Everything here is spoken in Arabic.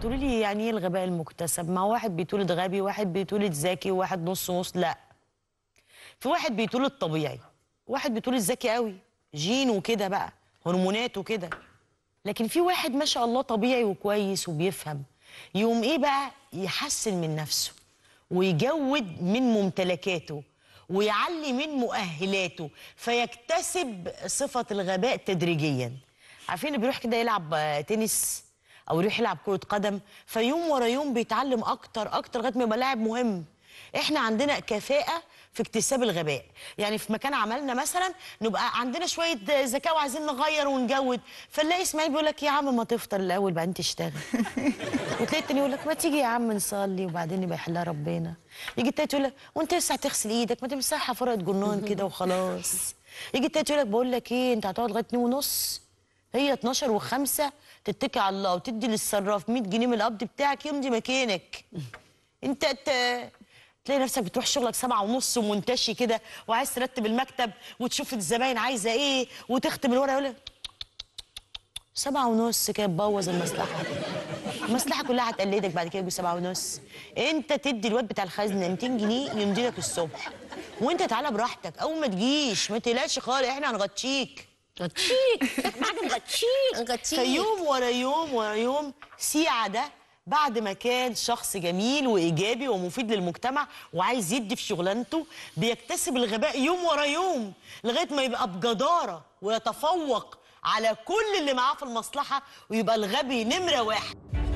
هتقولي لي يعني ايه الغباء المكتسب ما واحد بيتولد غبي واحد بيتولد ذكي وواحد نص نص لا في واحد بيتولد طبيعي واحد بيتولد ذكي قوي جين وكده بقى هرمونات وكده لكن في واحد ما شاء الله طبيعي وكويس وبيفهم يقوم ايه بقى يحسن من نفسه ويجود من ممتلكاته ويعلي من مؤهلاته فيكتسب صفه الغباء تدريجيا عارفين اللي بيروح كده يلعب تنس او يروح يلعب كره قدم فيوم ورا يوم بيتعلم اكتر اكتر لغايه ما يبقى لاعب مهم احنا عندنا كفاءه في اكتساب الغباء يعني في مكان عملنا مثلا نبقى عندنا شويه ذكاء وعايزين نغير ونجود فنلاقي اسماعيل بيقول لك يا عم ما تفطر الاول بعدين تشتغل وتلاقي التاني يقول لك ما تيجي يا عم نصلي وبعدين يبقى يحلها ربنا يجي التالت يقول لك وانت لسه هتغسل ايدك ما تمسحها فرقه جنون كده وخلاص يجي التالت يقول لك بقول لك ايه انت هتقعد لغايه 2 ونص هي 12 و5 تتكي على الله وتدي للصراف 100 جنيه من القبض بتاعك يمضي مكانك انت ت... تلاقي نفسك بتروح شغلك سبعة ونص ومنتشي كده وعايز ترتب المكتب وتشوف الزباين عايزه ايه وتختم الورقه يقول سبعة ونص كده تبوظ المصلحه المصلحه كلها هتقلدك بعد كده يجي سبعة ونص انت تدي الواد بتاع الخزنه 200 جنيه يمضي لك الصبح وانت تعالى براحتك اول ما تجيش ما تقلقش خالص احنا هنغطيك غتشيك معجن غتشيك غتشيك فيوم ورا يوم ورا يوم سيعه ده بعد ما كان شخص جميل وايجابي ومفيد للمجتمع وعايز يدي في شغلانته بيكتسب الغباء يوم ورا يوم لغايه ما يبقى بجداره ويتفوق على كل اللي معاه في المصلحه ويبقى الغبي نمره واحد